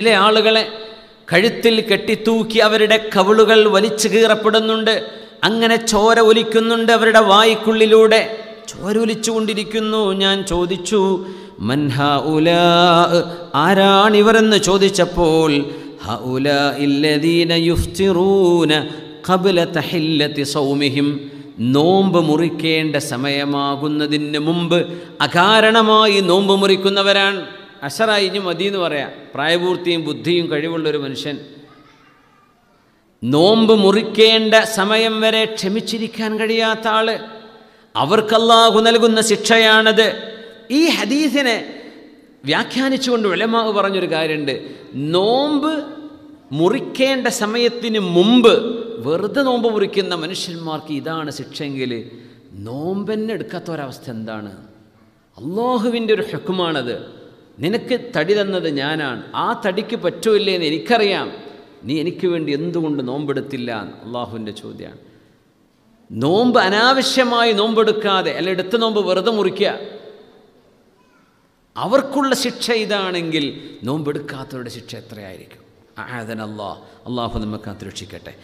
ചില ആളുകളെ കഴുത്തിൽ കെട്ടിത്തൂക്കി അവരുടെ കവിളുകൾ വലിച്ചു കീറപ്പെടുന്നുണ്ട് അങ്ങനെ ചോര ഒലിക്കുന്നുണ്ട് അവരുടെ വായിക്കുള്ളിലൂടെ ചോരൊലിച്ചുകൊണ്ടിരിക്കുന്നു ഞാൻ ചോദിച്ചു മൻഹ ഉല ആരാണിവരെന്ന് ചോദിച്ചപ്പോൾ നോമ്പ് മുറിക്കേണ്ട സമയമാകുന്നതിന് മുമ്പ് അകാരണമായി നോമ്പ് മുറിക്കുന്നവരാണ് അഷറായി ഇനി മതി എന്ന് പറയാം പ്രായപൂർത്തിയും ബുദ്ധിയും കഴിവുള്ളൊരു മനുഷ്യൻ നോമ്പ് മുറിക്കേണ്ട സമയം വരെ ക്ഷമിച്ചിരിക്കാൻ കഴിയാത്ത ആള് അവർക്കല്ലാഹു നൽകുന്ന ശിക്ഷയാണത് ഈ ഹദീസിനെ വ്യാഖ്യാനിച്ചുകൊണ്ട് വിളമാവ് പറഞ്ഞൊരു കാര്യമുണ്ട് നോമ്പ് മുറിക്കേണ്ട സമയത്തിന് മുമ്പ് വെറുതെ നോമ്പ് മുറിക്കുന്ന മനുഷ്യന്മാർക്ക് ഇതാണ് ശിക്ഷയെങ്കിൽ നോമ്പെന്നെ എടുക്കാത്ത ഒരവസ്ഥ എന്താണ് അള്ളാഹുവിൻ്റെ ഒരു ഹെക്കുമാണത് നിനക്ക് തടി തന്നത് ഞാനാണ് ആ തടിക്ക് പറ്റുമില്ലേ എന്ന് എനിക്കറിയാം നീ എനിക്ക് വേണ്ടി എന്തുകൊണ്ട് നോമ്പെടുത്തില്ല എന്ന് അള്ളാഹുവിൻ്റെ ചോദ്യമാണ് നോമ്പ് അനാവശ്യമായി നോമ്പെടുക്കാതെ അല്ലെ എടുത്ത നോമ്പ് വെറുതെ മുറിക്കുക അവർക്കുള്ള ശിക്ഷ ഇതാണെങ്കിൽ നോമ്പെടുക്കാത്തവരുടെ ശിക്ഷ എത്രയായിരിക്കും ആദൻ അള്ളാഹു നമുക്ക് അത് രക്ഷിക്കട്ടെ